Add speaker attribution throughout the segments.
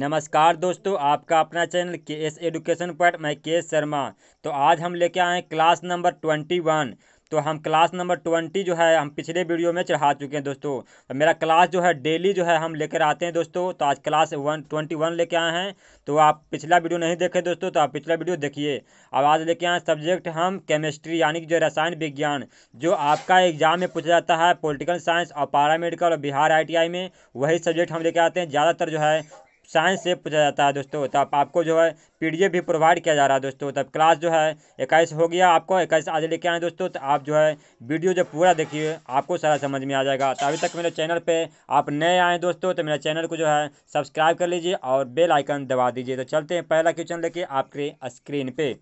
Speaker 1: नमस्कार दोस्तों आपका अपना चैनल के एस एडुकेशन पर मैं के शर्मा तो आज हम लेके आए हैं क्लास नंबर ट्वेंटी वन तो हम क्लास नंबर ट्वेंटी जो है हम पिछले वीडियो में चढ़ा चुके हैं दोस्तों तो मेरा क्लास जो है डेली जो है हम लेकर आते हैं दोस्तों तो आज क्लास वन ट्वेंटी वन लेके आए हैं तो आप पिछला वीडियो नहीं देखे दोस्तों तो आप पिछला वीडियो देखिए अब आज लेके आए सब्जेक्ट हम केमिस्ट्री यानी कि जो रसायन विज्ञान जो आपका एग्जाम में पूछा जाता है पोलिटिकल साइंस और पारा और बिहार आई में वही सब्जेक्ट हम लेके आते हैं ज़्यादातर जो है साइंस से पूछा जाता है दोस्तों तब तो आपको जो है पी भी प्रोवाइड किया जा रहा है दोस्तों तब क्लास जो है इक्कीस हो गया आपको इक्कीस आज लेके आए दोस्तों तो आप जो है वीडियो जो पूरा देखिए आपको सारा समझ में आ जाएगा तो अभी तक मेरे चैनल पर आप नए आए दोस्तों तो मेरे चैनल को जो है सब्सक्राइब कर लीजिए और बेलाइकन दबा दीजिए तो चलते हैं पहला क्वेश्चन लेके आपके स्क्रीन पर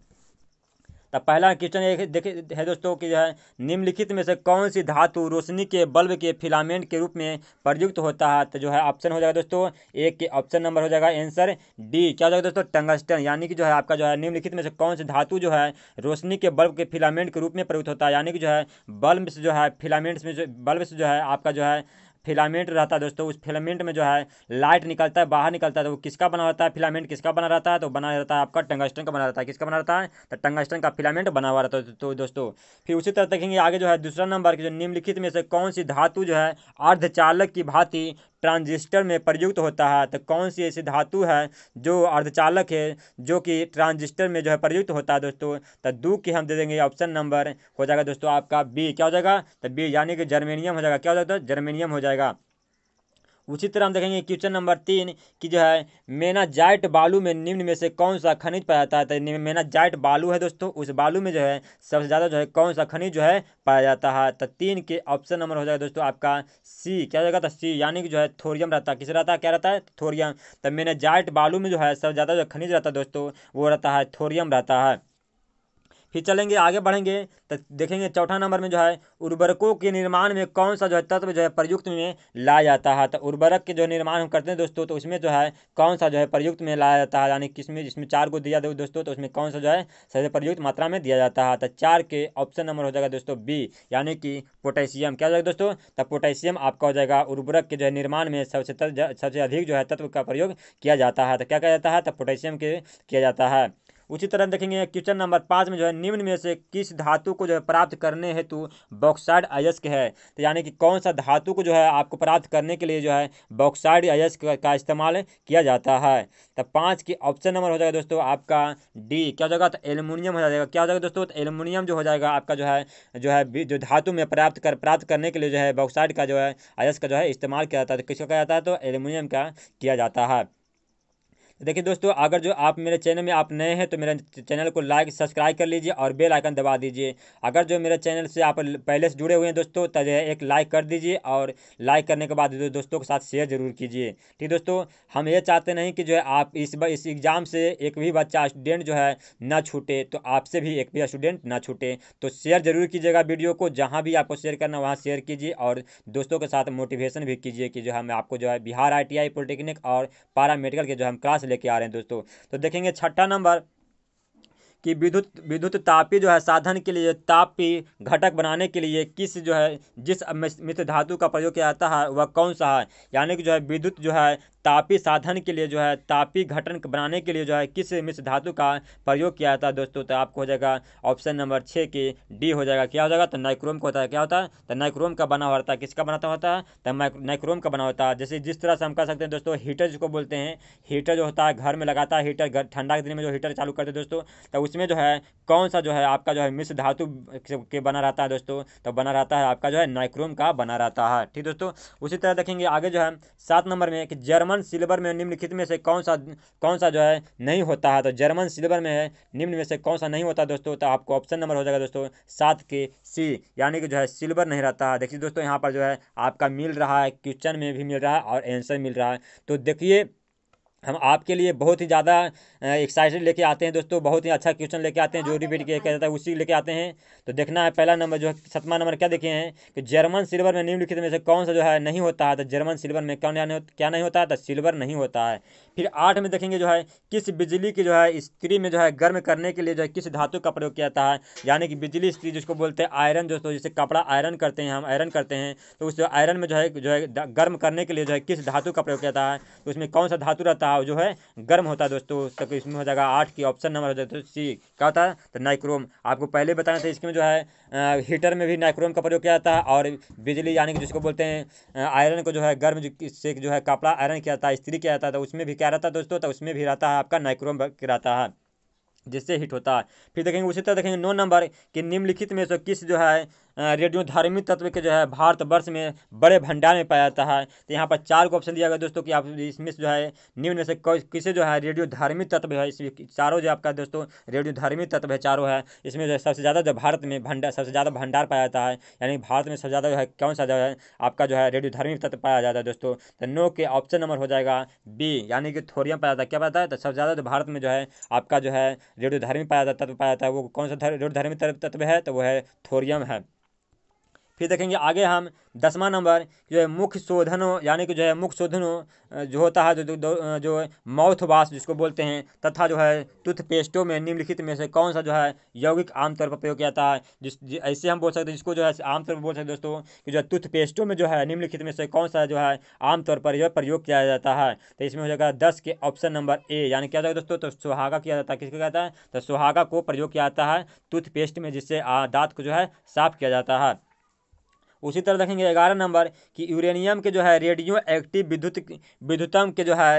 Speaker 1: तो पहला क्वेश्चन देखे है दोस्तों कि जो है निम्नलिखित में से कौन सी धातु रोशनी के बल्ब के फिलामेंट के रूप में प्रयुक्त होता है तो जो है ऑप्शन हो जाएगा दोस्तों एक के ऑप्शन नंबर हो जाएगा आंसर डी क्या हो जाएगा दोस्तों टंगस्टन यानी कि जो है आपका जो है निम्नलिखित में से कौन सी धातु जो है रोशनी के बल्ब के फिलामेंट के रूप में प्रयुक्त होता है यानी कि जो है बल्ब से जो है फिलामेंट्स में जो बल्ब से जो है आपका जो है फिलामेंट रहता है दोस्तों उस फिलामेंट में जो है लाइट निकलता है बाहर निकलता है तो वो किसका बना रहता है फिलामेंट किसका बना रहता है तो बना रहता है आपका टंगस्टन का बना रहता है किसका बना रहता है तो टंगस्टन का फिलामेंट बना हुआ रहता है तो दोस्तों फिर उसी तरह देखेंगे आगे जो है दूसरा नंबर की जो निम्नलिखित में से कौन सी धातु जो है अर्धचालक की भांति ट्रांजिस्टर में प्रयुक्त होता है तो कौन सी ऐसी धातु है जो अर्धचालक है जो कि ट्रांजिस्टर में जो है प्रयुक्त होता है दोस्तों तो दू की हम दे देंगे ऑप्शन नंबर हो जाएगा दोस्तों आपका बी क्या हो जाएगा तो बी यानी कि जर्मेनियम हो जाएगा क्या हो जाएगा जर्मेनियम हो जाएगा उसी तरह हम देखेंगे क्वेश्चन नंबर तीन कि जो है मेना जाइट बालू में निम्न में से कौन सा खनिज पाया जाता है तो मेना जाइट बालू है दोस्तों उस बालू में जो है सबसे ज़्यादा जो है कौन सा खनिज जो है पाया जाता है तो तीन के ऑप्शन नंबर हो जाएगा दोस्तों आपका सी क्या हो जाएगा तो सी यानी कि जो है थोरियम रहता है किस रहता है क्या रहता है थोरियम तो मेना जाइट बालू में जो है सबसे ज़्यादा जो खनिज रहता है दोस्तों वो रहता है थोरियम रहता है फिर चलेंगे आगे बढ़ेंगे तो देखेंगे चौथा नंबर में जो है उर्वरकों के निर्माण में कौन सा जो है तत्व जो है प्रयुक्त में लाया जाता है तो उर्वरक के जो निर्माण हम करते हैं दोस्तों तो उसमें जो है कौन सा जो है प्रयुक्त में लाया जाता है यानी किसमें जिसमें चार को दिया दोस्तों तो उसमें कौन सा जो है सबसे प्रयुक्त मात्रा में दिया जाता है तो चार के ऑप्शन नंबर हो जाएगा दोस्तों बी यानी कि पोटेशियम क्या हो जाएगा दोस्तों तब तो पोटेशियम आपका हो जाएगा उर्वरक के जो है निर्माण में सबसे सबसे अधिक जो है तत्व का प्रयोग किया जाता है तो क्या किया जाता है तो पोटेशियम के किया जाता है उसी तरह देखेंगे क्वेश्चन नंबर पाँच में जो है निम्न में से किस धातु को जो है प्राप्त करने हेतु बॉक्साइड अयस्क है तो यानी कि कौन सा धातु को जो है आपको प्राप्त करने के लिए जो है बॉक्साइड अयस्क का इस्तेमाल किया जाता है तो पाँच की ऑप्शन नंबर हो जाएगा दोस्तों आपका डी क्या हो जाएगा तो एलुमिनियम हो जाएगा क्या हो जाएगा दोस्तों तो एलुमिनियम जो हो जाएगा आपका जो है जो है जो धातु में प्राप्त कर प्राप्त करने के लिए जो है बॉक्साइड का जो है अयस्क का जो है इस्तेमाल किया जाता है तो किसका किया जाता है तो एलुमिनियम का किया जाता है देखिए दोस्तों अगर जो आप मेरे चैनल में आप नए हैं तो मेरे चैनल को लाइक सब्सक्राइब कर लीजिए और बेल आइकन दबा दीजिए अगर जो मेरे चैनल से आप पहले से जुड़े हुए हैं दोस्तों तो एक लाइक कर दीजिए और लाइक करने के बाद दोस्तों के साथ शेयर जरूर कीजिए ठीक दोस्तों हम ये चाहते नहीं कि जो है आप इस ब, इस एग्ज़ाम से एक भी बच्चा स्टूडेंट जो है ना छूटे तो आपसे भी एक भी स्टूडेंट ना छूटे तो शेयर जरूर कीजिएगा वीडियो को जहाँ भी आपको शेयर करना वहाँ शेयर कीजिए और दोस्तों के साथ मोटिवेशन भी कीजिए कि जो हम आपको जो है बिहार आई टी पॉलिटेक्निक और पारा मेडिकल के जो हम क्लास लेके आ रहे हैं दोस्तों तो देखेंगे छठा नंबर कि विद्युत विद्युत तापी जो है साधन के लिए तापी घटक बनाने के लिए किस जो है जिस मिश्र धातु का प्रयोग किया जाता है वह कौन सा है यानी कि जो है विद्युत जो है तापी साधन के लिए जो है तापी घटन बनाने के लिए जो है किस मिश्र धातु का प्रयोग किया जाता है दोस्तों तो आपको हो जाएगा ऑप्शन नंबर छः की डी हो जाएगा क्या हो जाएगा तो नाइक्रोम का होता है क्या होता है तो नाइक्रोम का बना हुआ होता है किसका बनाता होता है तो नाइक्रोम का बना होता है जैसे जिस तरह से हम कह सकते हैं दोस्तों हीटर जिसको बोलते हैं हीटर जो होता है घर में लगाता है हीटर ठंडा के दिन में जो हीटर चालू करते हैं दोस्तों तो उसमें जो है कौन सा जो है आपका जो है मिश्र धातु के बना रहता है दोस्तों तो बना रहता है आपका जो है नाइक्रोम का बना रहता है ठीक दोस्तों उसी तरह देखेंगे आगे जो है सात नंबर में एक जर्मन जर्मन सिल्वर में निम्नलिखित में से कौन सा कौन सा जो है नहीं होता है तो जर्मन सिल्वर में है निम्न में से कौन सा नहीं होता दोस्तों तो आपको ऑप्शन नंबर हो जाएगा दोस्तों सात के सी यानी कि जो है सिल्वर नहीं रहता है देखिए दोस्तों यहाँ पर जो है आपका मिल रहा है क्वेश्चन में भी मिल रहा है और आंसर मिल रहा है तो देखिए हम आपके लिए बहुत ही ज़्यादा एक्साइटेड लेके आते हैं दोस्तों बहुत ही अच्छा क्वेश्चन लेके आते हैं जो रिपीट किया जाता है उसी लेके आते हैं तो देखना है पहला नंबर जो है सतमा नंबर क्या देखे हैं कि जर्मन सिल्वर में निम्नलिखित में से कौन सा जो है नहीं होता है तो जर्मन सिल्वर में कौन क्या नहीं होता है तो सिल्वर नहीं होता है फिर आठ में देखेंगे जो है किस बिजली की जो है स्त्री में जो है गर्म करने के लिए जो है किस धातु का प्रयोग किया जाता है यानी कि बिजली स्त्री जिसको बोलते हैं आयरन दोस्तों जैसे कपड़ा आयरन करते हैं हम आयरन करते हैं तो उस आयरन में जो है जो है गर्म करने के लिए जो है किस धातु का प्रयोग किया जाता है तो उसमें कौन सा धातु रहता है जो है गर्म होता है दोस्तों तो इसमें हो जाएगा आठ की ऑप्शन नंबर हो जाता है सी तो क्या होता है तो नाइक्रोम आपको पहले बताना था इसमें जो है हीटर में भी नाइक्रोम का प्रयोग किया जाता है और बिजली यानी कि जिसको बोलते हैं आयरन को जो है गर्म से जो है कपड़ा आयरन किया जाता है इस्त्री किया जाता है तो उसमें भी क्या रहता है दोस्तों तो उसमें भी रहता है आपका नाइक्रोम रहता है जिससे हीट होता है फिर देखेंगे उसी तरह देखेंगे नौ नंबर कि निम्नलिखित में से किस जो है रेडियो धार्मिक तत्व के जो है भारतवर्ष में बड़े भंडार में पाया जाता है तो यहाँ पर चार को ऑप्शन दिया गया दोस्तों कि आप इसमें जो है निम्न में से किसे जो है रेडियो धार्मिक तत्व है इसमें चारों जो आपका दोस्तों रेडियो धार्मिक तत्व है चारों है इसमें जो है सबसे ज़्यादा जो भारत में भंडार सबसे ज़्यादा भंडार पाया जाता है यानी भारत में सबसे ज़्यादा जो है कौन सा जो है आपका जो है रेडियो धार्मिक तत्व पाया जाता है दोस्तों तो नो के ऑप्शन नंबर हो जाएगा बी यानी कि थोरियम पाया जाता है क्या पाता है तो सबसे ज़्यादा जो भारत में जो है आपका जो है रेडियो धार्मिक पाया जाता तत्व पाया जाता है वो कौन सा रेडियो धार्मिक तत्व है तो वो है थोरियम है फिर देखेंगे आगे हम दसवां नंबर जो है मुख्य शोधनों यानी कि जो है मुख्य शोधनों जो होता है जो जो, जो माउथ वाश जिसको बोलते हैं तथा जो है टूथपेस्टों में निम्नलिखित में से कौन सा जो है यौगिक आमतौर पर प्रयोग किया जाता है जिस ऐसे हम बोल सकते हैं जिसको जो है आमतौर पर बोल सकते हैं दोस्तों कि जो है टूथपेस्टों में जो है निम्नलिखित में से कौन सा जो है आमतौर पर जो प्रयोग किया जाता है तो इसमें हो जाएगा दस के ऑप्शन नंबर ए यानी क्या जाएगा दोस्तों तो सुहागा किया जाता है किसको किया जाता है तो सुहागा को प्रयोग किया जाता है टूथपेस्ट में जिससे दांत को जो है साफ किया जाता है उसी तरह देखेंगे ग्यारह नंबर कि यूरेनियम के जो है रेडियो एक्टिव विद्युत विद्युतम के जो है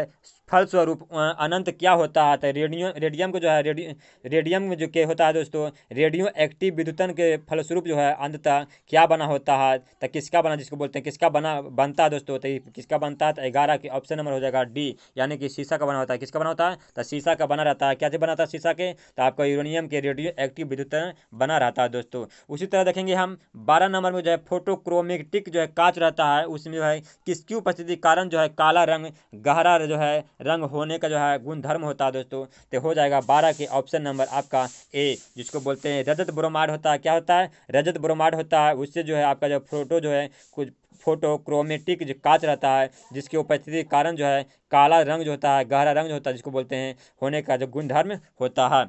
Speaker 1: फलस्वरूप अनंत क्या होता है तो रेडियो रेडियम को जो है रेडियो रेडियम में जो के होता है दोस्तों रेडियो एक्टिव विद्युतन के फलस्वरूप जो है अंततः क्या बना होता है तो किसका बना जिसको बोलते हैं किसका बना बनता है दोस्तों तो किसका बनता है तो ग्यारह के ऑप्शन नंबर हो जाएगा डी यानी कि शीशा का बना होता है किसका बना होता है तो शीशा का बना रहता है क्या बना बनाता है शीशा के तो आपका यूरेनियम के रेडियो एक्टिव विद्युतन बना रहता है दोस्तों उसी तरह देखेंगे हम बारह नंबर में जो है फोटोक्रोमेटिक जो है कांच रहता है उसमें जो है किसकी उपस्थिति कारण जो है काला रंग गहरा जो है रंग होने का जो है गुणधर्म होता है दोस्तों तो हो जाएगा बारह के ऑप्शन नंबर आपका ए जिसको बोलते हैं रजत ब्रोमाड होता है क्या होता है रजत ब्रोमाड होता है उससे जो है आपका जो फोटो जो है कुछ फोटो क्रोमेटिक जो कांच रहता है जिसके उपस्थिति के कारण जो है काला रंग जो होता है गहरा रंग जो होता है जिसको बोलते हैं होने का जो गुणधर्म होता है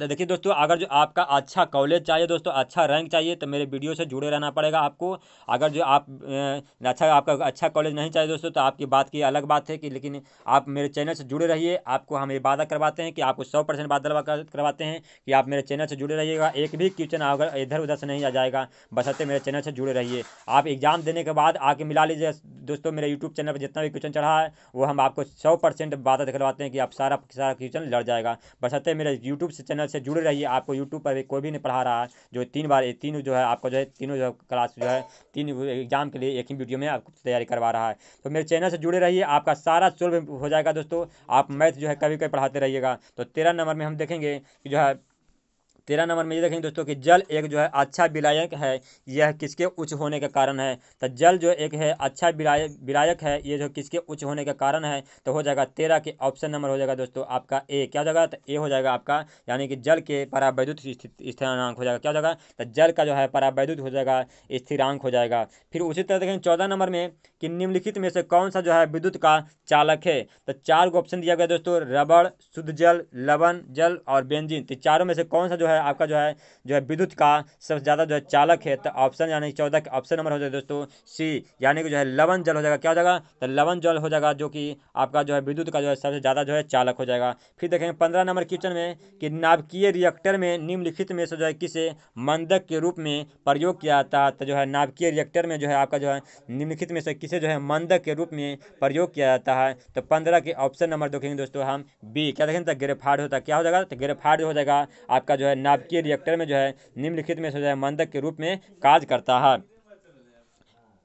Speaker 1: तो देखिए दोस्तों अगर जो आपका अच्छा कॉलेज चाहिए दोस्तों अच्छा रैंक चाहिए तो मेरे वीडियो से जुड़े रहना पड़ेगा आपको अगर जो आप अच्छा आपका अच्छा कॉलेज नहीं चाहिए दोस्तों तो आपकी बात की अलग बात है कि लेकिन आप मेरे चैनल से जुड़े रहिए आपको हम ये वादा करवाते हैं कि आपको सौ परसेंट वादा करवाते हैं कि आप मेरे चैनल से जुड़े रहिएगा एक भी क्वेश्चन अगर इधर उधर से नहीं आ जाएगा बसते मेरे चैनल से जुड़े रहिए आप एग्ज़ाम देने के बाद आके मिला लीजिए दोस्तों मेरे यूट्यूब चैनल पर जितना भी क्वेश्चन चढ़ा है वो हम आपको सौ परसेंट वादा करवाते हैं कि आप सारा सारा क्वेश्चन लड़ जाएगा बसते मेरे यूट्यूब से चैनल चैनल से जुड़े रहिए आपको यूट्यूब पर भी कोई भी नहीं पढ़ा रहा है जो तीन बार तीनों जो है आपको जो है तीनों जो क्लास जो है तीन एग्जाम के लिए एक ही वीडियो में आपको तैयारी करवा रहा है तो मेरे चैनल से जुड़े रहिए आपका सारा सोल्व हो जाएगा दोस्तों आप मैथ जो है कभी कभी पढ़ाते रहिएगा तो तेरह नंबर में हम देखेंगे कि जो है तेरह नंबर में ये देखेंगे दोस्तों कि जल एक जो है अच्छा विलायक है यह किसके उच्च होने का कारण है तो जल जो एक है अच्छा विलायक विलायक है ये जो किसके उच्च होने के कारण है तो हो जाएगा तेरह के ऑप्शन नंबर हो जाएगा दोस्तों आपका ए क्या हो जाएगा तो ए हो जाएगा आपका यानी कि जल के परावैद्युत स्थिरांक हो जाएगा क्या हो जाएगा तो जल का जो है परावैद्युत हो जाएगा स्थिरांक हो जाएगा फिर उसी तरह देखेंगे चौदह नंबर में कि निम्नलिखित में से कौन सा जो है विद्युत का चालक है तो चार को ऑप्शन दिया गया दोस्तों रबड़ शुद्ध जल लवण जल और बेंजिन तो चारों में से कौन सा जो है है आपका जो है जो है विद्युत का सबसे ज़्यादा जो है चालक है तो ऑप्शन यानी चौदह का ऑप्शन नंबर हो जाएगा दोस्तों सी यानी कि जो है लवन जल हो जाएगा क्या हो जाएगा तो लवन जल हो जाएगा जो कि आपका जो है विद्युत का जो है सबसे ज़्यादा जो है चालक हो जाएगा फिर देखेंगे पंद्रह नंबर क्वेश्चन में कि नाभकीय रिएक्टर में निम्नलिखित में से जो है किसे मंदक के रूप में प्रयोग किया जाता है तो जो है नाभकीय रिएक्टर में जो है आपका जो है निम्नलिखित में से किसे जो है मंदक के रूप में प्रयोग किया जाता है तो पंद्रह के ऑप्शन नंबर देखेंगे दोस्तों हम बी क्या देखेंगे तो ग्रेफाड होता क्या हो जाएगा तो ग्रेफाड हो जाएगा आपका जो है नाभिकीय रिएक्टर में जो है निम्नलिखित में से जो है मंदक के रूप में कार्य करता है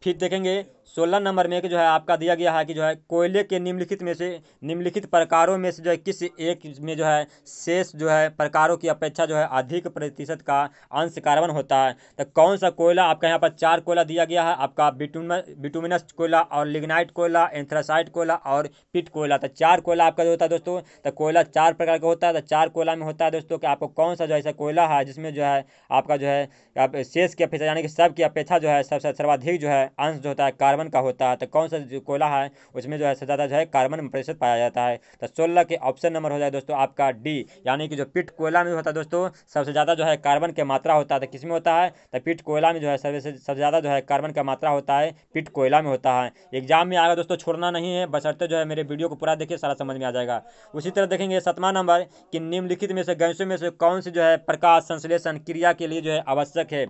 Speaker 1: फिर देखेंगे सोलह नंबर में एक जो है आपका दिया गया है कि जो है कोयले के निम्नलिखित में से निम्नलिखित प्रकारों में से जो है किस एक में जो है शेष जो है प्रकारों की अपेक्षा जो है अधिक प्रतिशत का अंश कार्बन होता है तो कौन सा कोयला आपका यहाँ पर चार कोयला दिया गया है आपका बिटूम कोयला और लिग्नाइट कोयला एंथ्रासाइट कोयला और पिट कोयला तो चार कोयला आपका जो होता है दोस्तों तो कोयला चार प्रकार का होता है तो चार कोयला में होता है दोस्तों कि आपको कौन सा जो ऐसा कोयला है जिसमें जो है आपका जो है शेष की अपेक्षा यानी कि सब की अपेक्षा जो है सबसे सर्वाधिक जो है अंश जो होता है कार्बन कार्बन का होता है तो कौन सा जो कोयला है उसमें जो है ज़्यादा जो है कार्बन प्रतिशत पाया जाता है तो सोलह के ऑप्शन नंबर हो जाए दोस्तों आपका डी यानी कि जो पिट कोयला में होता है दोस्तों सबसे ज़्यादा जो है कार्बन की मात्रा होता है तो किस में होता है तो पिट कोयला में जो है सबसे सबसे ज़्यादा जो है कार्बन का मात्रा होता है पिट कोयला में होता है एग्जाम में आएगा दोस्तों छोड़ना नहीं है बसरते जो है मेरे वीडियो को पूरा देखिए सारा समझ में आ जाएगा उसी तरह देखेंगे सतमा नंबर कि निम्नलिखित में से गैसों में से कौन सी जो है प्रकाश संश्लेषण क्रिया के लिए जो है आवश्यक है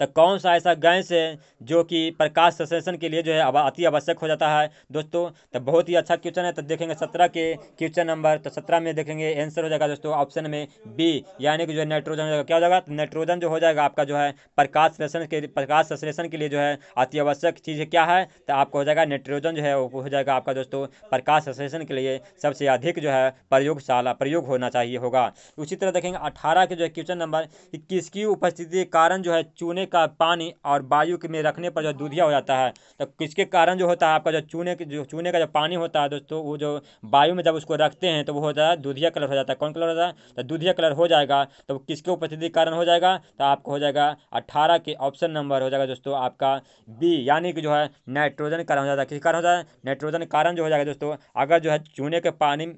Speaker 1: तो कौन सा ऐसा गैस है जो कि प्रकाश संश्लेषण के लिए जो है अति आवश्यक हो जाता है दोस्तों तो बहुत ही अच्छा क्वेश्चन है तो देखेंगे सत्रह के क्वेश्चन नंबर तो सत्रह में देखेंगे आंसर हो जाएगा दोस्तों ऑप्शन में बी यानी कि जो है नाइट्रोजन हो जाएगा क्या हो जाएगा तो नाइट्रोजन जो हो जाएगा आपका जो है प्रकाश संश्लेषण के प्रकाश संश्लेषण के लिए जो है अति आवश्यक चीज़ क्या है तो आपको हो जाएगा नाइट्रोजन जो है वो हो जाएगा आपका दोस्तों प्रकाश संश्लेषण के लिए सबसे अधिक जो है प्रयोगशाला प्रयोग होना चाहिए होगा उसी तरह देखेंगे अठारह के जो है क्वेश्चन नंबर किसकी उपस्थिति के कारण जो है चूने का पानी और वायु में रखने पर जो दूधिया हो जाता है तो किसके कारण जो होता है आपका जो चूने जो चूने का जो पानी होता है दोस्तों वो जो वायु में जब उसको रखते हैं तो वो हो जाता है दूधिया कलर हो जाता है कौन कलर हो जाता है तो दूधिया कलर हो जाएगा तो किसके उपस्थिति कारण हो जाएगा तो आपको हो जाएगा अट्ठारह के ऑप्शन नंबर हो जाएगा दोस्तों आपका बी यानी कि जो है नाइट्रोजन कारण हो जाता है किस कारण हो जाता है नाइट्रोजन कारण जो हो जाएगा दोस्तों अगर जो है चूने के पानी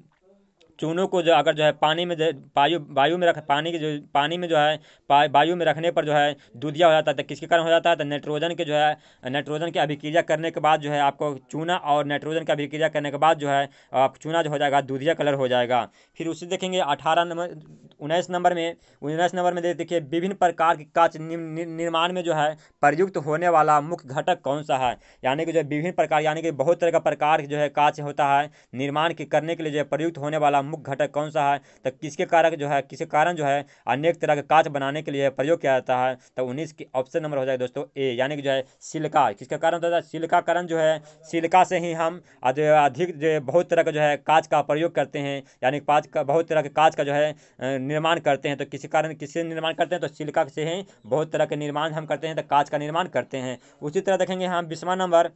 Speaker 1: चूनों को जो अगर जो है पानी में वायु वायु में रख पानी के जो पानी में जो है वायु में रखने पर जो है दूधिया हो जाता है तो किसके कारण हो जाता है तो नाइट्रोजन के जो है नाइट्रोजन की अभिक्रिया करने के बाद जो है आपको चूना और नाइट्रोजन की अभिक्रिया करने के बाद जो है आप चूना जो हो जाएगा दूधिया कलर हो जाएगा फिर उसे देखेंगे अठारह नंबर उन्नीस नंबर में उन्नीस नंबर में देखिए विभिन्न प्रकार के कांच निर्माण में जो है प्रयुक्त होने वाला मुख्य घटक कौन सा है यानी कि जो विभिन्न प्रकार यानी कि बहुत तरह का प्रकार जो है कांच होता है निर्माण के करने के लिए जो प्रयुक्त होने वाला प्रमुख घटक कौन सा है तो किसके कारक जो है किसके कारण जो है अनेक तरह के कांच बनाने के लिए प्रयोग किया जाता है तो उन्नीस की ऑप्शन नंबर हो जाएगा दोस्तों ए यानी कि जो है सिल्का किसके कारण होता है सिल्का कारण जो है सिल्का से ही हम अधिक जो बहुत तरह का जो है कांच का प्रयोग करते हैं यानी कांच का बहुत तरह के कांच का जो है निर्माण करते हैं तो किसी कारण किससे निर्माण करते हैं तो सिल्का से ही बहुत तरह के निर्माण हम करते हैं तो कांच का निर्माण करते हैं उसी तरह देखेंगे हम बीसवा नंबर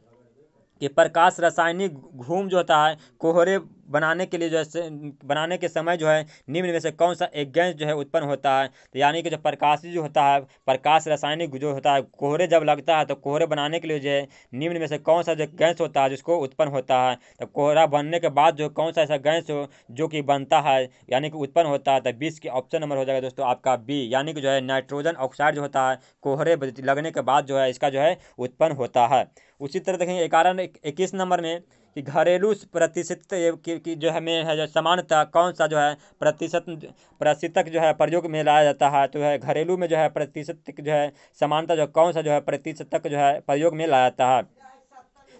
Speaker 1: कि प्रकाश रासायनिक घूम जो होता है कोहरे बनाने के लिए जो है बनाने के समय जो है निम्न में से कौन सा एक गैस जो है उत्पन्न होता है तो यानी कि जो प्रकाशी जो होता है प्रकाश रासायनिक जो होता है कोहरे जब लगता है तो कोहरे बनाने के लिए जो है निम्न में से कौन सा जो गैस होता है जिसको उत्पन्न होता है तो कोहरा बनने के बाद जो कौन सा ऐसा गैस हो जो कि बनता है यानी कि उत्पन्न होता है तो बीस के ऑप्शन नंबर हो जाएगा दोस्तों आपका बी यानी कि जो है नाइट्रोजन ऑक्साइड जो होता है कोहरे लगने के बाद जो है इसका जो है उत्पन्न होता है उसी तरह देखेंगे कारण इक्कीस नंबर में कि घरेलू प्रतिशत की जो है में है जो समानता कौन सा जो है प्रतिशत प्रतिशतक जो है प्रयोग में लाया जाता है तो है घरेलू में जो है प्रतिशत जो है समानता जो कौन सा जो है प्रतिशतक जो है प्रयोग में लाया जाता है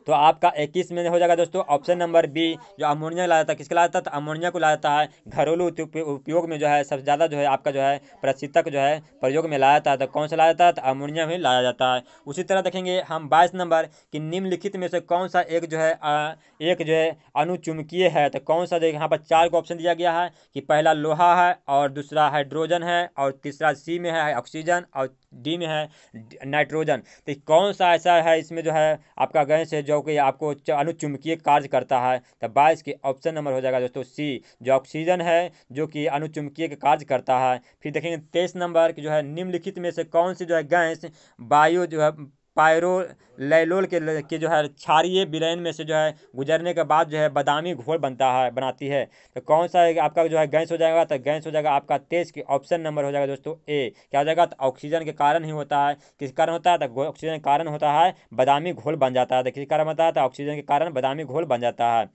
Speaker 1: तो आपका इक्कीस में हो जाएगा दोस्तों ऑप्शन नंबर बी जो अमोनिया लाया है किसके लाया है तो अमोनिया को लाया है घरेलू उपयोग में जो है सबसे ज़्यादा जो है आपका जो है प्रशिक्षक जो है प्रयोग में लाया जाता है तो कौन सा लाया है तो अमोनिया में लाया जाता है उसी तरह देखेंगे हम बाईस नंबर कि निम्नलिखित में से कौन सा एक जो है एक जो है अनुचुमकीय है तो कौन सा यहाँ पर चार को ऑप्शन दिया गया है कि पहला लोहा है और दूसरा हाइड्रोजन है और तीसरा सी में है ऑक्सीजन और डी में है नाइट्रोजन तो कौन सा ऐसा है इसमें जो है आपका गैस है जो जो कि आपको अनुचुंबकीय कार्य करता है तो बाईस के ऑप्शन नंबर हो जाएगा दोस्तों सी जो ऑक्सीजन है जो कि अनुचुंबकीय कार्य करता है फिर देखेंगे तेईस नंबर की जो है निम्नलिखित में से कौन सी जो है गैस वायु जो है पाइरोलैलोल के के जो है क्षारीय विलयन में से जो है गुजरने के बाद जो है बादामी घोल बनता है बनाती है तो कौन सा आपका जो है गैस हो जाएगा तो गैस हो जाएगा आपका तेज की ऑप्शन नंबर हो जाएगा दोस्तों ए क्या हो जाएगा तो ऑक्सीजन के कारण ही होता है किस कारण होता है तो ऑक्सीजन के कारण होता है बादामी घोल बन जाता है तो किस कारण होता है तो ऑक्सीजन के कारण बादामी घोल बन जाता है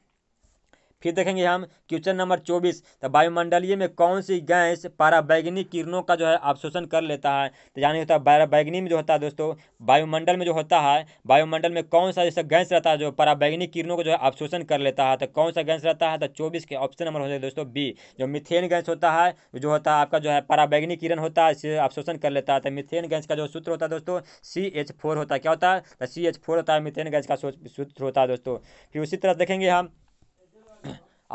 Speaker 1: फिर देखेंगे हम क्वेश्चन नंबर चौबीस तो वायुमंडलीय में कौन सी गैस पाराबैगनी किरणों का जो है अवशोषण कर लेता है तो यानी होता है पाराबैगनी में जो होता है दोस्तों वायुमंडल में जो होता है वायुमंडल में कौन सा जैसा गैस रहता है जो पाराबैगनी किरणों को जो है अवशोषण कर लेता है तो कौन सा गैस रहता है तो चौबीस के ऑप्शन नंबर होता है दोस्तों बी जो मिथेन गैस होता है जो होता है आपका जो है पाराबैगनी किरण होता है इसे अवशोषण कर लेता है तो मिथेन गैस का जो सूत्र होता है दोस्तों सी एच फोर होता है क्या होता है तो सी एच फोर होता है मिथेन गैस का सूत्र होता है दोस्तों फिर उसी तरह देखेंगे हम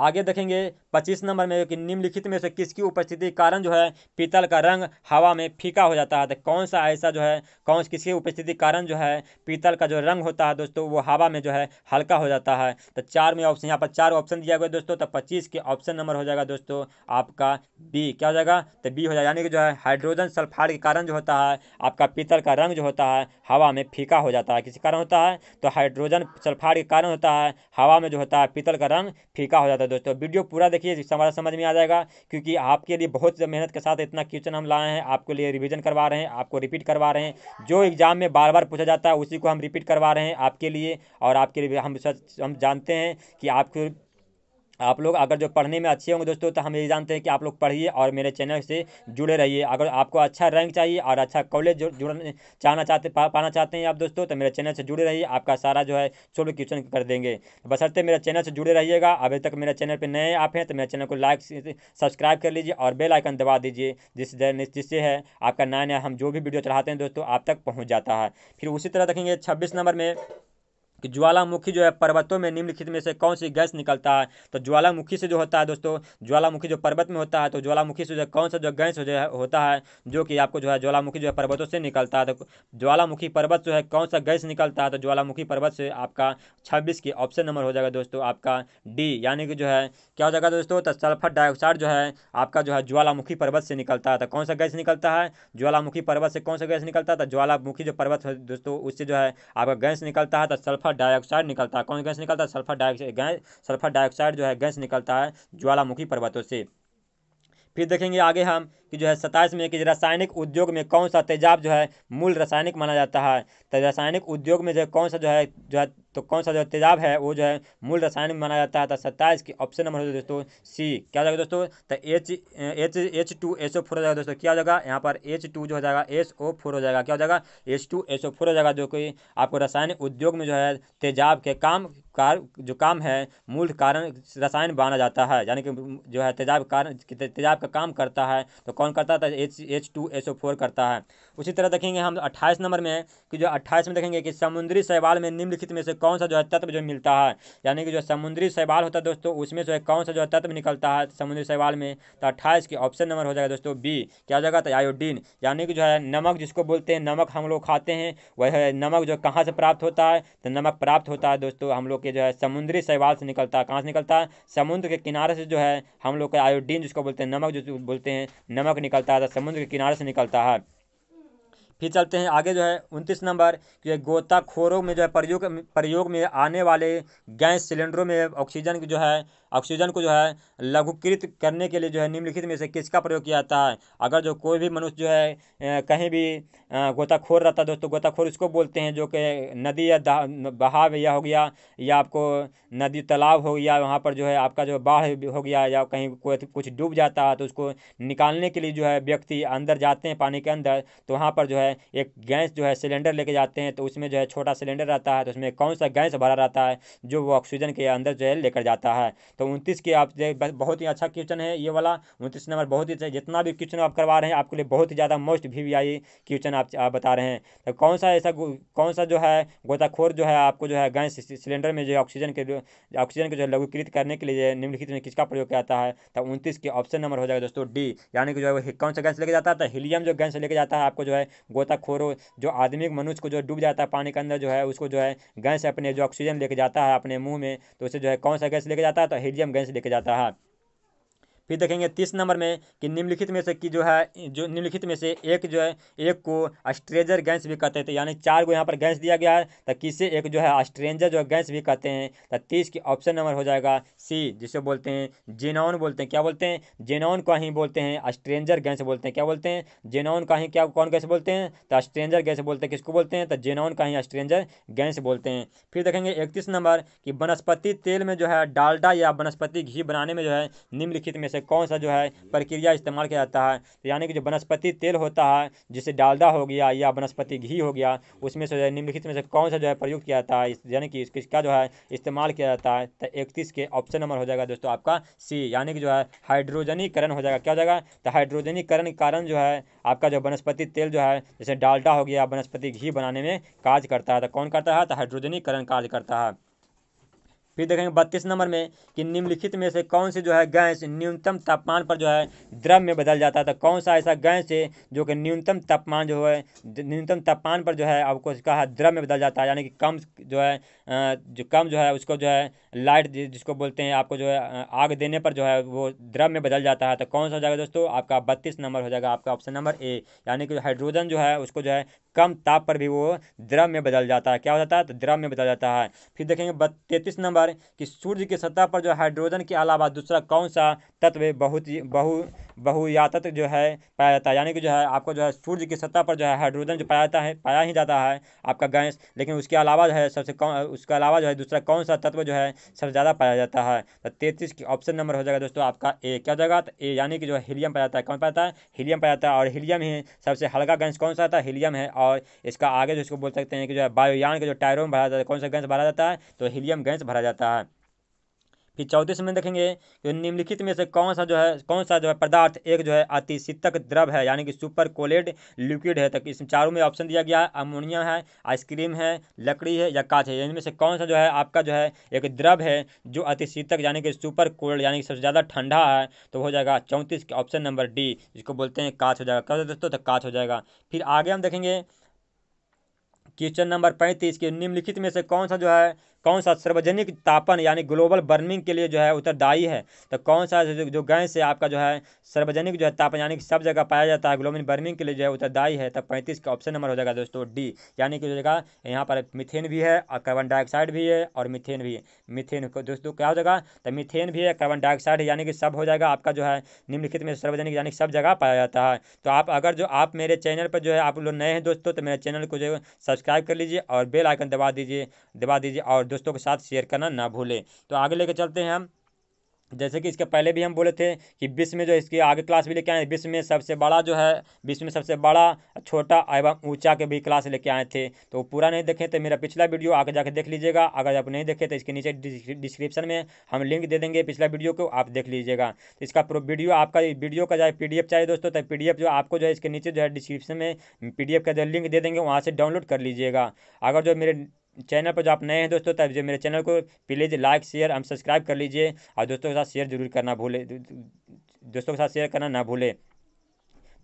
Speaker 1: आगे देखेंगे पच्चीस नंबर में कि निम्नलिखित में से किसकी उपस्थिति के कारण जो है पीतल का रंग हवा में फीका हो जाता है तो कौन सा ऐसा जो है कौन किसकी उपस्थिति के कारण जो है पीतल का जो रंग होता है दोस्तों वो हवा में जो है हल्का हो जाता है तो चार में ऑप्शन यहाँ पर चार ऑप्शन दिया गया दोस्तों तो पच्चीस के ऑप्शन नंबर हो जाएगा दोस्तों आपका बी क्या हो जाएगा तो बी हो जाएगा यानी कि जो है हाइड्रोजन सल्फाइड के कारण जो होता है आपका पीतल का रंग जो होता है हवा में फीका हो जाता है किसी कारण होता है तो हाइड्रोजन सल्फाइड के कारण होता है हवा में जो होता है पीतल का रंग फीका हो जाता है तो दोस्तों वीडियो पूरा देखिए हमारा समझ में आ जाएगा क्योंकि आपके लिए बहुत मेहनत के साथ इतना क्वेश्चन हम लाए हैं आपके लिए रिविजन करवा रहे हैं आपको रिपीट करवा रहे हैं जो एग्ज़ाम में बार बार पूछा जाता है उसी को हम रिपीट करवा रहे हैं आपके लिए और आपके लिए हम हम जानते हैं कि आपको आप लोग अगर जो पढ़ने में अच्छे होंगे दोस्तों तो हम यही जानते हैं कि आप लोग पढ़िए और मेरे चैनल से जुड़े रहिए अगर आपको अच्छा रैंक चाहिए और अच्छा कॉलेज जुड़ चाहना चाहते पा, पाना चाहते हैं आप दोस्तों तो मेरे चैनल से जुड़े रहिए आपका सारा जो है छोटे क्वेश्चन कर देंगे बसरते मेरे चैनल से जुड़े रहिएगा अभी तक मेरे चैनल पर नए आप हैं तो मेरे चैनल को लाइक सब्सक्राइब कर लीजिए और बेलाइकन दबा दीजिए जिस जिससे है आपका नया नया हम जो भी वीडियो चढ़ाते हैं दोस्तों आप तक पहुँच जाता है फिर उसी तरह देखेंगे छब्बीस नंबर में कि ज्वालामुखी जो है पर्वतों में निम्नलिखित में से कौन सी गैस निकलता है तो ज्वालामुखी से जो होता है दोस्तों ज्वालामुखी जो पर्वत में होता है तो ज्वालामुखी से जो कौन सा जो गैस है होता है जो कि आपको जो है ज्वालामुखी जो है पर्वतों से निकलता है तो ज्वालामुखी पर्वत जो है कौन सा गैस निकलता है तो ज्वालामुखी पर्वत से आपका छब्बीस की ऑप्शन नंबर हो जाएगा दोस्तों आपका डी यानी कि जो है क्या हो जाएगा दोस्तों तो सल्फर डाइऑक्साइड जो है आपका जो है ज्वालामुखी पर्वत से निकलता है तो कौन सा गैस निकलता है ज्वालामुखी पर्वत से कौन सा गैस निकलता है तो ज्वालामुखी जो पर्वत है दोस्तों उससे जो है आपका गैस निकलता है तो सल्फर डाइऑक्साइड निकलता है कौन गैस निकलता है sulphur dioxide gas sulphur dioxide जो है गैस निकलता है ज्वालामुखी पर्वतों से फिर देखेंगे आगे हम कि जो है सताईस में कि रासायनिक उद्योग में कौन सा तेजाब जो है मूल रासायनिक माना जाता है तो रासायनिक उद्योग में जो है कौन सा जो है जो है तो कौन सा जो तेजाब है वो जो है मूल रासायनिक माना जाता है तो सत्ताईस की ऑप्शन नंबर हो दोस्तों सी क्या हो जाएगा दोस्तों तो H H H two S O four हो जाएगा दोस्तों क्या हो जाएगा यहाँ पर एच टू जो हो जाएगा एस ओ फोर हो जाएगा क्या हो जाएगा H two S O four हो जाएगा जो कि आपको रासायनिक उद्योग में जो है तेजाब के काम कार जो काम है मूल कारण रसायन माना जाता है यानी कि जो है तेजाब कारण तेजाब का काम करता है तो कौन करता था H H two H O four करता है उसी तरह देखेंगे हम अट्ठाईस नंबर में कि जो अट्ठाईस में देखेंगे कि समुद्री शैवाल में निम्नलिखित में से कौन सा जो है तत्व जो मिलता है यानी कि जो समुद्री शैवाल होता है दोस्तों उसमें जो है कौन सा जो है तत्व निकलता है समुद्री शैवाल में तो अट्ठाईस के ऑप्शन नंबर हो जाएगा दोस्तों बी क्या जगह था तो आयोडीन यानी कि जो है नमक जिसको बोलते हैं नमक हम लोग खाते हैं वह नमक जो कहाँ से प्राप्त होता है तो नमक प्राप्त होता है दोस्तों हम लोग के जो है समुद्री शैवाल से निकलता है कहाँ से निकलता है समुद्र के किनारे से जो है हम लोग का आयोडीन जिसको बोलते हैं नमक जो बोलते हैं नमक नमक निकलता था समुद्र के किनारे से निकलता है फिर चलते हैं आगे जो है उनतीस नंबर कि गोताखोरों में जो है प्रयोग प्रयोग में आने वाले गैस सिलेंडरों में ऑक्सीजन की जो है ऑक्सीजन को जो है लघुकृत करने के लिए जो है निम्नलिखित में से किसका प्रयोग किया जाता है अगर जो कोई भी मनुष्य जो है कहीं भी गोताखोर रहता है दोस्तों गोताखोर उसको बोलते हैं जो कि नदी या बहाव या हो गया या आपको नदी तालाब हो गया वहाँ पर जो है आपका जो बाढ़ हो गया या कहीं कोई कुछ डूब जाता है तो उसको निकालने के लिए जो है व्यक्ति अंदर जाते हैं पानी के अंदर तो वहाँ पर जो है है एक गैस जो है सिलेंडर लेके जाते हैं तो उसमें जो है छोटा सिलेंडर रहता है तो उसमें कौन सा गैस भरा रहता है जो वो ऑक्सीजन के अंदर जो है लेकर जाता है तो उनतीस के आप बहुत ही अच्छा क्वेश्चन है ये वाला उनतीस नंबर बहुत ही जितना भी क्वेश्चन आप करवा रहे हैं आपके लिए बहुत ही ज़्यादा मोस्ट वी वी क्वेश्चन आप, आप बता रहे हैं तो कौन सा ऐसा कौन सा जो है गोताखोर जो है आपको जो है गैस सिलेंडर में जो ऑक्सीजन के ऑक्सीजन को जो लघुकृत करने के लिए निम्नलिखित में किसका प्रयोग किया जाता है तो उनतीस के ऑप्शन नंबर हो जाएगा दोस्तों डी यानी कि जो है कौन सा गैस लेके जाता है तो हीलियम जो गैस लेके जाता है आपको जो है गोताखोर जो आदमी मनुष्य को जो डूब जाता है पानी के अंदर जो है उसको जो है गैस अपने जो ऑक्सीजन लेके जाता है अपने मुँह में तो उसे जो है कौन सा गैस लेके जाता है तो हीलियम गैस लेके जाता है फिर देखेंगे तीस नंबर में कि निम्नलिखित में से कि जो है जो निम्नलिखित में से एक जो है एक को अस्ट्रेंजर गैस भी कहते हैं तो यानी चार को यहाँ पर गैस दिया गया है तो किसे एक जो है अस्ट्रेंजर जो गैस भी कहते हैं तो तीस की ऑप्शन नंबर हो जाएगा सी जिसे बोलते हैं जेनॉन बोलते हैं क्या बोलते हैं जेनॉन का ही बोलते हैं स्ट्रेंजर गैस बोलते हैं क्या बोलते हैं जेनॉन का ही क्या कौन गैस बोलते हैं तो स्ट्रेंजर गैस बोलते हैं किसको बोलते हैं तो जेनॉन का ही स्ट्रेंजर गैस बोलते हैं फिर देखेंगे इकतीस नंबर कि वनस्पति तेल में जो है डालडा या वनस्पति घी बनाने में जो है निम्नलिखित में से कौन सा जो है प्रक्रिया इस्तेमाल किया जाता है तो यानी कि जो वनस्पति तेल होता है जिसे डालडा हो गया या वनस्पति घी हो गया उसमें से जो है निम्नलिखित में से कौन सा जो है प्रयुक्त किया जाता है यानी कि किसका जो है इस्तेमाल किया जाता है तो इकतीस के ऑप्शन ऑप्शन नंबर हो जाएगा दोस्तों आपका सी यानी कि जो है हाइड्रोजनीकरण हो जाएगा क्या हो जाएगा तो हाइड्रोजनीकरण कारण जो है आपका जो वनस्पति तेल जो है जैसे डाल्टा हो गया वनस्पति घी बनाने में कार्य करता है तो कौन करता है तो हाइड्रोजनीकरण कार्य करता है फिर देखेंगे बत्तीस नंबर में कि निम्नलिखित में से कौन से जो है गैस न्यूनतम तापमान पर जो है द्रव में बदल जाता है तो कौन सा ऐसा गैस है जो कि न्यूनतम तापमान जो है न्यूनतम तापमान पर जो है आपको कहा द्रव में बदल जाता है यानी कि कम जो है जो कम जो है उसको जो है लाइट जिसको बोलते हैं आपको जो है आग देने पर जो है वो द्रव में बदल जाता है तो कौन सा हो जाएगा दोस्तों आपका बत्तीस नंबर हो जाएगा आपका ऑप्शन नंबर ए यानी कि हाइड्रोजन जो है उसको जो है कम ताप पर भी वो द्रव में बदल जाता है क्या हो जाता है तो द्रव में बदल जाता है फिर देखेंगे तैतीस नंबर कि सूर्य की सतह पर जो हाइड्रोजन के अलावा दूसरा कौन सा तत्व बहुत बहु बहुयातत्व जो है पाया जाता है यानी कि जो है आपको जो है सूर्य की सतह पर जो है हाइड्रोजन जो पाया जाता है पाया ही जाता है आपका गैस लेकिन उसके अलावा जो है सबसे कौन उसके अलावा जो है दूसरा कौन सा तत्व जो है सबसे ज़्यादा पाया जाता है तो तैतीस की ऑप्शन नंबर हो जाएगा दोस्तों आपका ए क्या जाएगा तो ए यानी कि जो है हीलियम पाया जाता है कौन पाया जाता है हीलियम पाया जाता है और हीलियम ही सबसे हल्का गैस कौन सा आता है हीलियम है और और इसका आगे जो इसको बोल सकते हैं कि जो है बायोयान के जो टायरों में भरा जाता है कौन सा गैस भरा जाता है तो हीलियम गैस भरा जाता है फिर चौतीस में देखेंगे कि निम्नलिखित में से कौन सा जो है कौन सा जो है पदार्थ एक जो है अतिशीतक द्रव है यानी कि सुपर कोलेड लिक्विड है तक तो इसमें चारों में ऑप्शन दिया गया है अमोनिया है आइसक्रीम है लकड़ी है या काच है इनमें से कौन सा जो है आपका जो है एक द्रव है जो अतिशीतक यानी कि सुपर कोल्ड यानी कि सबसे ज़्यादा ठंडा है तो हो जाएगा चौंतीस ऑप्शन नंबर डी जिसको बोलते हैं काच हो जाएगा कह दोस्तों तो कांच हो जाएगा फिर आगे हम देखेंगे क्वेश्चन नंबर पैंतीस के निम्नलिखित में से कौन सा जो है कौन सा सार्वजनिक तापन यानी ग्लोबल वार्मिंग के लिए जो है उत्तरदायी है तो कौन सा जो, जो गैस है आपका जो है सार्वजनिक जो है तापन यानी कि सब जगह पाया जाता है ग्लोबल वार्मिंग के लिए जो है उत्तरदायी है तो पैंतीस का ऑप्शन नंबर हो जाएगा दोस्तों डी यानी कि जो जगह यहाँ पर मिथेन भी है और कार्बन डाइऑक्साइड भी है और मिथेन भी है मिथेन दोस्तों क्या हो जाएगा तो मिथेन भी है कार्बन डाइऑक्साइड यानी कि सब हो जाएगा आपका जो है निम्नलिखित में सार्वजनिक यानी कि सब जगह पाया जाता है तो आप अगर जो आप मेरे चैनल पर जो है आप लोग नए हैं दोस्तों तो मेरे चैनल को जो सब्सक्राइब कर लीजिए और बेल आइकन दबा दीजिए दबा दीजिए और दोस्तों के साथ शेयर करना ना भूलें तो आगे लेकर चलते हैं हम जैसे कि इसके पहले भी हम बोले थे कि विश्व में जो इसकी आगे क्लास भी लेके आए विश्व में सबसे बड़ा जो है विश्व में सबसे बड़ा छोटा एवं ऊंचा के भी क्लास लेके आए थे तो पूरा नहीं देखें तो मेरा पिछला वीडियो आगे जाके देख लीजिएगा अगर आप नहीं देखें तो इसके नीचे डिस्क्रिप्शन में हम लिंक दे देंगे पिछला वीडियो को आप देख लीजिएगा तो इसका वीडियो आपका वीडियो का चाहे पी चाहिए दोस्तों तो पी जो आपको जो है इसके नीचे जो है डिस्क्रिप्शन में पी का जो लिंक दे देंगे वहाँ से डाउनलोड कर लीजिएगा अगर जो मेरे चैनल पर जो आप नए हैं दोस्तों तब जो मेरे चैनल को प्लीज़ लाइक शेयर हम सब्सक्राइब कर लीजिए और दोस्तों के साथ शेयर जरूर करना भूले दोस्तों के साथ शेयर करना ना भूले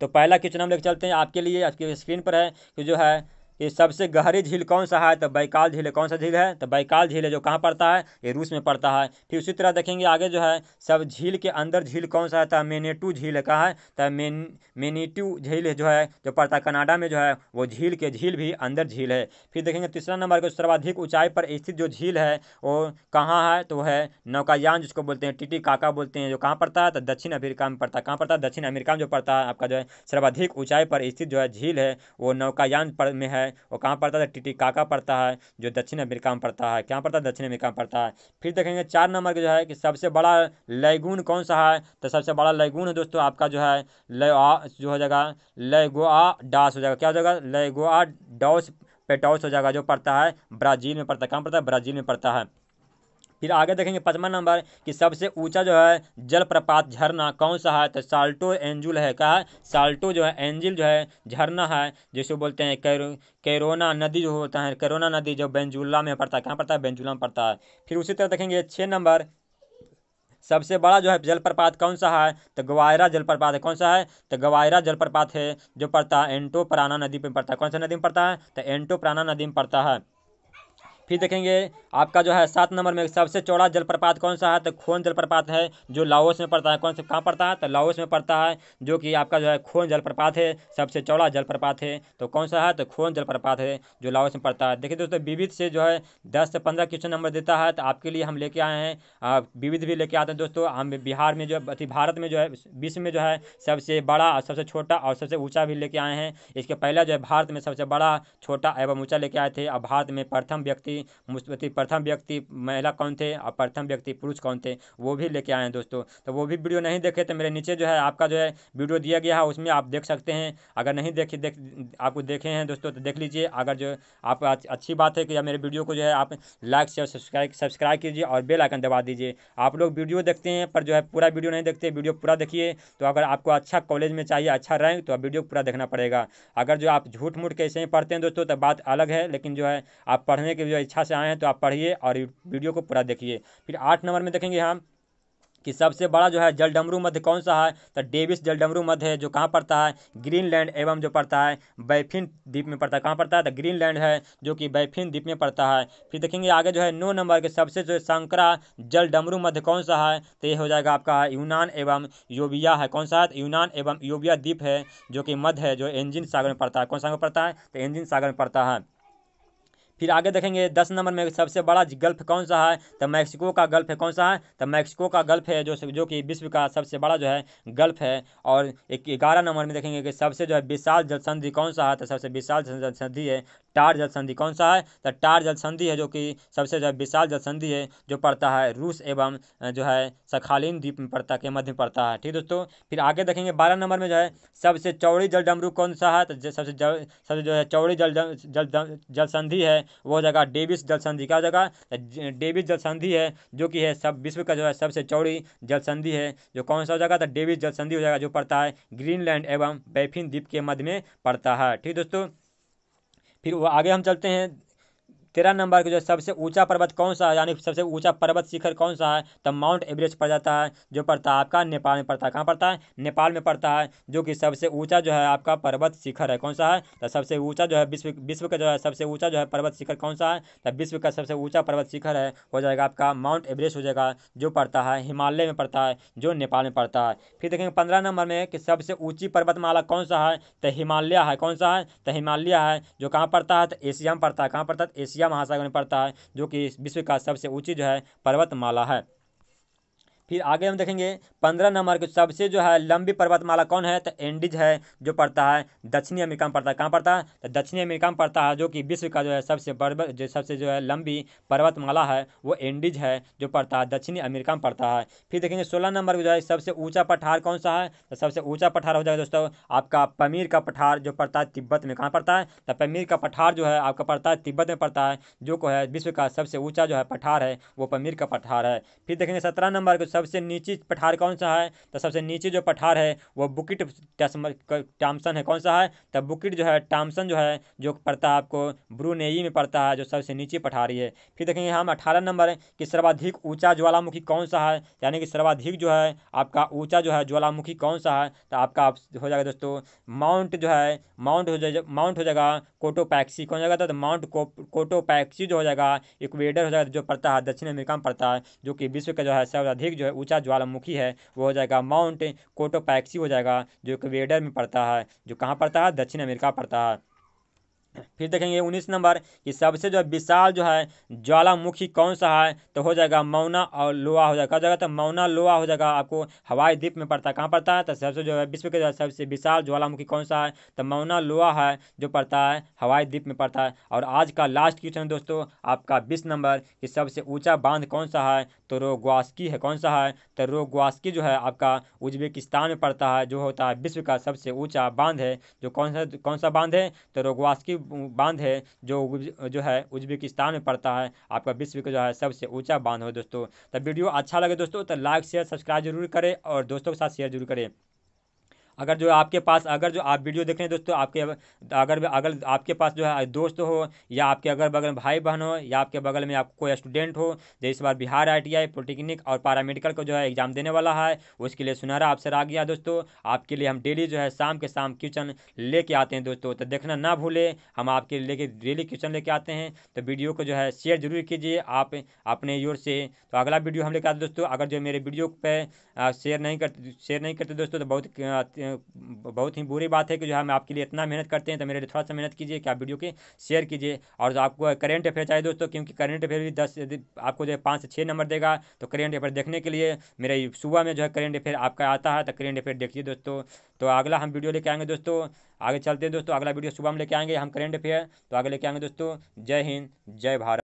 Speaker 1: तो पहला क्वेश्चन हम लेकर चलते हैं आपके लिए आपकी स्क्रीन पर है कि जो है कि सबसे गहरी झील कौन सा है तो बैकाल झील कौन सा झील है तो बैकाल झील है जो कहाँ पड़ता है ये रूस में पड़ता है फिर उसी तरह देखेंगे आगे जो है सब झील के अंदर झील कौन सा है तो मेनेटू झील है कहाँ है तो मेन मेनेटू झील जो है जो पड़ता है कनाडा में जो है वो झील के झील भी अंदर झील है फिर देखेंगे तीसरा नंबर के सर्वाधिक ऊँचाई पर स्थित जो झील है वो कहाँ है तो वह है नौकायान जिसको बोलते हैं टीटी काका बोलते हैं जो कहाँ पड़ता है तो दक्षिण अफ्रीका में पड़ता है कहाँ पड़ता है दक्षिण अमेरिका में जो पड़ता है आपका जो है सर्वाधिक ऊँचाई पर स्थित जो है झील है वो नौकायान पर में है है वो कहाँ पड़ता है काका पड़ता है जो दक्षिण अमेरिका में पड़ता है क्या पड़ता है दक्षिण अमेरिका में पड़ता है फिर देखेंगे चार नंबर का जो है कि सबसे बड़ा लैगून कौन सा है तो सबसे बड़ा लैगून है दोस्तों आपका जो है जो हो जाएगा लेगोआ डास हो जाएगा क्या हो जाएगा लेगोआ डॉस पेटॉस हो जाएगा जो पड़ता है ब्राज़ील में पड़ता है कहाँ पड़ता है ब्राज़ील में पड़ता है फिर आगे देखेंगे पचवा नंबर कि सबसे ऊंचा जो है जलप्रपात झरना कौन सा है तो साल्टो एंजुल है कहा साल्टो जो है एंजिल जो है झरना है जिसको बोलते हैं कैरो कैरोना नदी जो होता है कैरोना नदी जो बेंजुला में पड़ता है कहाँ पड़ता है बेंजुला में पड़ता है फिर उसी तरह देखेंगे छः नंबर सबसे बड़ा जो है जलप्रपात कौन सा है तो गवायरा जलप्रपात है कौन सा है तो गवायरा जलप्रपात है जो पड़ता है एंटो पराना नदी पर पड़ता है कौन सा नदी में पड़ता है तो एंटो पराना नदी में पड़ता है फिर देखेंगे आपका जो है सात नंबर में सबसे चौड़ा जलप्रपात कौन सा है तो खोन जलप्रपात है जो लाहौस में पड़ता है कौन सा कहाँ पड़ता है तो लाहौस में पड़ता है जो कि आपका जो है खोन जलप्रपात है सबसे चौड़ा जलप्रपात है तो कौन सा है तो खोन जलप्रपात है जो लाहौस में पड़ता है देखिए दोस्तों विविध से जो है दस से पंद्रह क्वेश्चन नंबर देता है तो आपके लिए हम लेके आए हैं विविध भी लेके आते हैं दोस्तों हम बिहार में जो है भारत में जो है विश्व में जो है सबसे बड़ा और सबसे छोटा और सबसे ऊँचा भी लेके आए हैं इसके पहले जो है भारत में सबसे बड़ा छोटा एवं ऊँचा लेके आए थे और भारत में प्रथम व्यक्ति मुस्पति प्रथम व्यक्ति महिला कौन थे और प्रथम व्यक्ति पुरुष कौन थे वो भी लेके आए हैं दोस्तों तो वो भी वीडियो नहीं देखे तो मेरे नीचे जो है आपका जो है वीडियो दिया गया है उसमें आप देख सकते हैं अगर नहीं देखे देख आपको देखे हैं दोस्तों तो देख लीजिए अगर जो आप अच्छी बात है कि मेरे वीडियो को जो है आप लाइक शेयर सब्सक्राइब सब्सक्राइब कीजिए और बेल आइकन दबा दीजिए आप लोग वीडियो देखते हैं पर जो है पूरा वीडियो नहीं देखते वीडियो पूरा देखिए तो अगर आपको अच्छा कॉलेज में चाहिए अच्छा रैंक तो वीडियो पूरा देखना पड़ेगा अगर जो आप झूठ मूठ कैसे ही पढ़ते हैं दोस्तों तो बात अलग है लेकिन जो है आप पढ़ने के जो परीक्षा से आए हैं तो आप पढ़िए और वीडियो को पूरा देखिए फिर आठ नंबर में देखेंगे हम कि सबसे बड़ा जो है जलडमरू मध्य कौन सा है तो डेविस जलडमरू मध्य है जो कहाँ पड़ता है ग्रीनलैंड एवं जो पड़ता है बैफिन द्वीप में पड़ता है कहाँ पड़ता है तो ग्रीनलैंड है जो कि बैफिन द्वीप में पड़ता है फिर देखेंगे आगे जो है नौ नंबर के सबसे जो संकरा जलडमरू मध्य कौन सा है तो ये हो जाएगा आपका यूनान एवं योबिया है कौन सा है तो यूनान एवं योबिया द्वीप है जो कि मध्य है जो इंजिन सागर में पड़ता है कौन सा में पड़ता है तो इंजिन सागर में पड़ता है फिर आगे देखेंगे दस नंबर में सबसे बड़ा गल्फ कौन सा है तो मैक्सिको का गल्फ है कौन सा है तो मैक्सिको का गल्फ है जो जो कि विश्व का सबसे बड़ा जो है गल्फ है और ग्यारह नंबर में देखेंगे कि सबसे जो है विशाल जल संधि कौन सा है तो सबसे विशाल संधि है टार जल संधि कौन सा है तो टार जल संधि है जो कि सबसे जो विशाल जल संधि है जो पड़ता है रूस एवं जो है सखालीन द्वीप में पड़ता के मध्य में पड़ता है ठीक दोस्तों फिर आगे देखेंगे बारह नंबर में जो है सबसे चौड़ी जल डमरू कौन सा है तो सबसे जल सबसे जो है चौड़ी जल जल जल संधि है वो जगह डेविस जल संधि क्या जगह तो डेविस जल संधि है जो कि है सब विश्व का जो है सबसे चौड़ी जल संधि है जो कौन सा हो जाएगा तो डेविस जल संधि हो जाएगा जो पड़ता है ग्रीनलैंड एवं बैफिन द्वीप के मध्य में पड़ता है ठीक दोस्तों फिर आगे हम चलते हैं तेरह नंबर का जो सबसे ऊंचा पर्वत कौन सा है यानी सबसे ऊंचा पर्वत शिखर कौन सा है तो माउंट एवरेस्ट पड़ जाता है जो पड़ता है आपका नेपाल में पड़ता है कहाँ पड़ता है नेपाल में पड़ता है जो कि सबसे ऊंचा जो है आपका पर्वत शिखर है कौन सा है तो सबसे ऊंचा जो है विश्व विश्व का जो है सबसे ऊंचा जो है पर्वत शिखर कौन सा है तो विश्व का सबसे ऊंचा पर्वत शिखर है हो जाएगा आपका माउंट एवरेस्ट हो जाएगा जो पड़ता है हिमालय में पड़ता है जो नेपाल में पड़ता है फिर देखेंगे पंद्रह नंबर में कि सबसे ऊंची पर्वतमाला कौन सा है तो हिमालय है कौन सा है तो हिमालय है जो कहाँ पड़ता है तो एशिया में पड़ता है कहाँ पड़ता है तो एशिया एशिया महासागर में पड़ता है जो कि विश्व का सबसे ऊँची जो है पर्वतमाला है फिर आगे हम देखेंगे पंद्रह नंबर के सबसे जो है लंबी पर्वतमाला कौन है तो एंडीज है जो पड़ता है दक्षिणी अमेरिका में पड़ता है कहाँ पड़ता है तो दक्षिणी अमेरिका में पड़ता है जो कि विश्व का जो है सबसे पर्वत जो सबसे जो है लंबी पर्वतमाला है वो एंडीज है जो पड़ता है दक्षिणी अमेरिका में पड़ता है फिर देखेंगे सोलह नंबर जो है सबसे ऊँचा पठार कौन सा है तो सबसे ऊँचा पठार हो जाएगा दोस्तों आपका पमीर का पठार जो पड़ता है तिब्बत में कहाँ पड़ता है तो पमीर का पठार जो है आपका पड़ता है तिब्बत में पड़ता है जो को है विश्व का सबसे ऊँचा जो है पठार है वो पमीर का पठार है फिर देखेंगे सत्रह नंबर को सब सबसे नीचे पठार कौन सा है तो सबसे नीचे जो पठार है वो बुकिट टामसन है कौन सा है तो बुकिट जो है टामसन जो है जो पड़ता है आपको ब्रूनेई में पड़ता है जो सबसे नीचे पठारी है फिर देखेंगे हम अठारह नंबर कि सर्वाधिक ऊँचा ज्वालामुखी कौन सा है यानी कि सर्वाधिक जो है आपका ऊँचा जो है ज्वालामुखी कौन सा है तो आपका हो जाएगा दोस्तों माउंट जो है माउंट हो जाएगा माउंट हो जाएगा कोटोपैक्सी कौन जाएगा तो, तो माउंट कोटोपैक्सी जो हो जाएगा इक्वेडर हो जाएगा जो पड़ता है दक्षिण अमेरिका में पड़ता है जो कि विश्व का जो है सर्वाधिक जो है ऊंचा ज्वालामुखी है वो हो जाएगा माउंट कोटोपैक्सी हो जाएगा जो वेडर में पड़ता है जो कहाँ पड़ता है दक्षिण अमेरिका पड़ता है फिर देखेंगे उन्नीस नंबर कि सबसे जो है विशाल जो है ज्वालामुखी कौन सा है तो हो जाएगा मौना और लोहा हो जाएगा जाएगा तो मौना लोहा हो जाएगा आपको हवाई द्वीप में पड़ता है कहाँ पड़ता है तो सबसे जो है विश्व के जो है सबसे विशाल ज्वालामुखी कौन सा है तो मौना लोहा है जो पड़ता है हवाई द्वीप में पड़ता है और आज का लास्ट क्वेश्चन दोस्तों आपका बीस नंबर कि सबसे ऊँचा बांध कौन सा है तो रोगवास्की है कौन सा है तो रोगवास्की जो है आपका उज्बेकिस्तान में पड़ता है जो होता है विश्व का सबसे ऊँचा बांध है जो कौन सा कौन सा बांध है तो रोगवास्की बांध है जो जो है उज्बेकिस्तान में पड़ता है आपका विश्व का जो है सबसे ऊंचा बांध हो दोस्तों तो वीडियो अच्छा लगे दोस्तों तो लाइक शेयर सब्सक्राइब जरूर करें और दोस्तों के साथ शेयर जरूर करें अगर जो आपके पास अगर जो आप वीडियो देख रहे हैं दोस्तों आपके अगर अगर आपके पास जो है दोस्त हो या आपके अगर बगल में भाई बहन हो या आपके बगल में आप कोई स्टूडेंट हो जो इस बार बिहार आई पॉलिटेक्निक और पारामेडिकल को जो है एग्जाम देने वाला है उसके लिए सुनहरा अवसर आ गया दोस्तों आपके लिए हम डेली जो है शाम के शाम क्वेश्चन लेके आते हैं दोस्तों तो देखना ना भूलें हम आपके लिए लेके डेली क्वेश्चन लेके आते हैं तो वीडियो को जो है शेयर जरूर कीजिए आप अपने योर से तो अगला वीडियो हम लेकर आते दोस्तों अगर जो मेरे वीडियो पर शेयर नहीं करते शेयर नहीं करते दोस्तों तो बहुत बहुत ही बुरी बात है कि जो हम आपके लिए इतना मेहनत करते हैं तो मेरे लिए थोड़ा सा मेहनत कीजिए कि आप वीडियो के शेयर कीजिए और जो आपको करेंट अफेयर चाहिए दोस्तों क्योंकि करेंट अफेयर भी दस आपको जो है पाँच से छः नंबर देगा तो करेंट अफेयर देखने के लिए मेरे सुबह में जो है करेंट अफेयर आपका आता है तो करेंट अफेयर देखिए दोस्तों तो अगला हम वीडियो लेके आएंगे दोस्तों आगे चलते हैं दोस्तों अगला वीडियो सुबह में लेके आएंगे हम करेंट अफेयर तो आगे लेके आएंगे दोस्तों जय हिंद जय भारत